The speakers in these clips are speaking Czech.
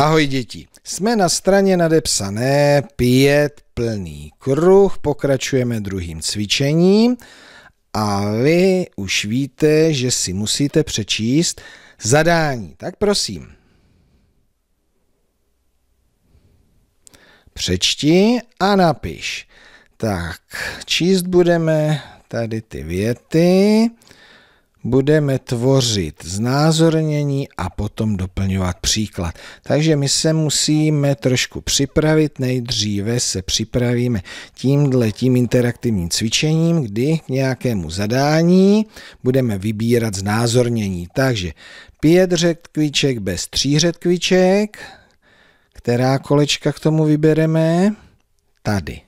Ahoj děti, jsme na straně nadepsané pět plný kruh, pokračujeme druhým cvičením a vy už víte, že si musíte přečíst zadání. Tak prosím. Přečti a napiš. Tak, číst budeme tady ty věty budeme tvořit znázornění a potom doplňovat příklad. Takže my se musíme trošku připravit, nejdříve se připravíme tímhle tím interaktivním cvičením, kdy k nějakému zadání budeme vybírat znázornění. Takže pět řetkviček bez tří řetkviček, která kolečka k tomu vybereme? Tady.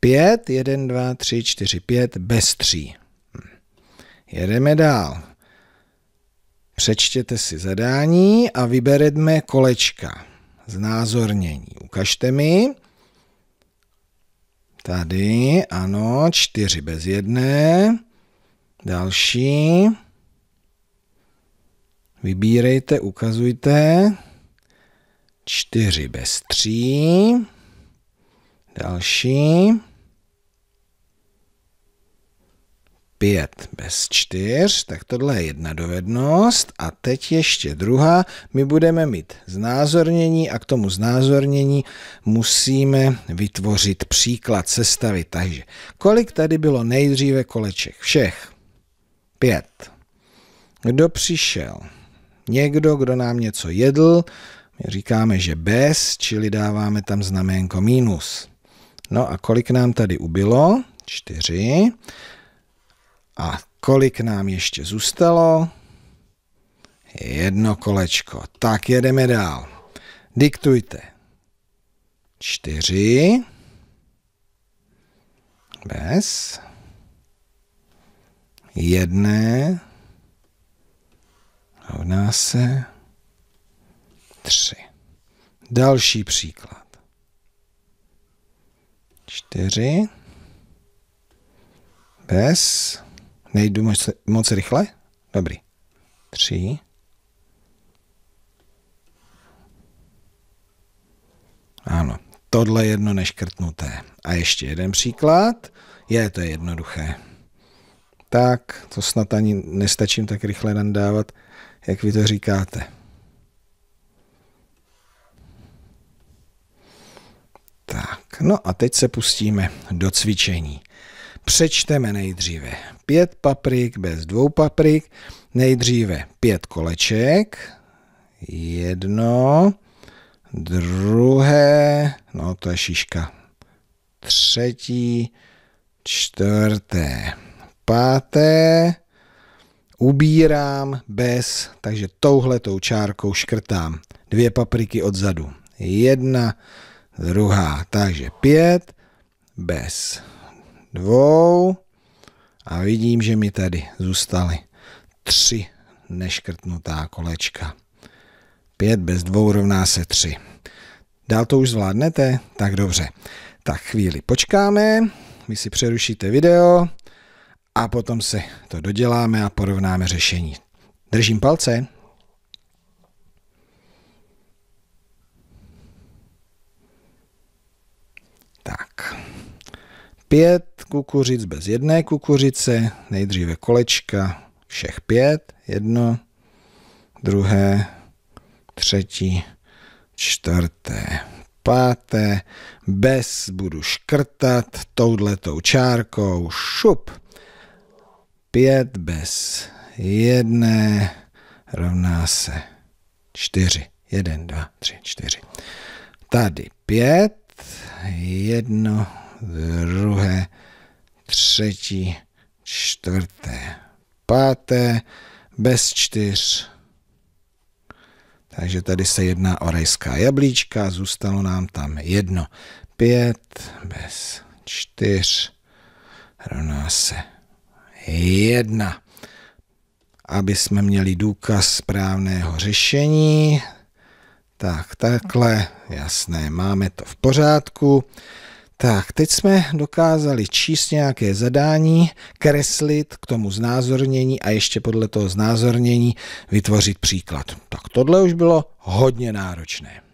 Pět, jeden, dva, tři, čtyři, pět, bez 3. Jedeme dál. Přečtěte si zadání a vyberedme kolečka. Znázornění. Ukažte mi. Tady, ano, čtyři bez jedné. Další. Vybírejte, ukazujte. Čtyři bez tří. Další. 5 bez 4, tak tohle je jedna dovednost. A teď ještě druhá. My budeme mít znázornění a k tomu znázornění musíme vytvořit příklad sestavy. Takže kolik tady bylo nejdříve koleček? Všech. Pět. Kdo přišel? Někdo, kdo nám něco jedl. My říkáme, že bez, čili dáváme tam znaménko minus. No a kolik nám tady ubylo? Čtyři. A kolik nám ještě zůstalo? Jedno kolečko. Tak jedeme dál. Diktujte. Čtyři. Bez. Jedné. Rovná se. Tři. Další příklad. Čtyři. Bez. Nejdu moc, moc rychle? Dobrý. Tři. Ano, tohle jedno neškrtnuté. A ještě jeden příklad. Je to jednoduché. Tak, to snad ani nestačím tak rychle nandávat, jak vy to říkáte. Tak, no a teď se pustíme do cvičení. Přečteme nejdříve pět paprik bez dvou paprik, nejdříve pět koleček, jedno, druhé, no to je šiška, třetí, čtvrté, páté, ubírám bez, takže touhletou čárkou škrtám dvě papriky odzadu. Jedna, druhá, takže pět, bez dvou a vidím, že mi tady zůstaly tři neškrtnutá kolečka. Pět bez dvou rovná se tři. Dál to už zvládnete? Tak dobře. Tak chvíli počkáme, vy si přerušíte video a potom se to doděláme a porovnáme řešení. Držím palce. Tak. Pět kukuřic bez jedné kukuřice, nejdříve kolečka, všech pět, jedno, druhé, třetí, čtvrté, páté, bez budu škrtat touhletou čárkou, šup, pět bez jedné rovná se čtyři, jeden, dva, tři, čtyři. Tady pět, jedno, druhé, třetí, čtvrté, páté, bez čtyř. Takže tady se jedná o rajská jablíčka, zůstalo nám tam jedno. Pět bez čtyř rovná se jedna. Aby jsme měli důkaz správného řešení, tak takhle, jasné, máme to v pořádku. Tak, teď jsme dokázali číst nějaké zadání, kreslit k tomu znázornění a ještě podle toho znázornění vytvořit příklad. Tak tohle už bylo hodně náročné.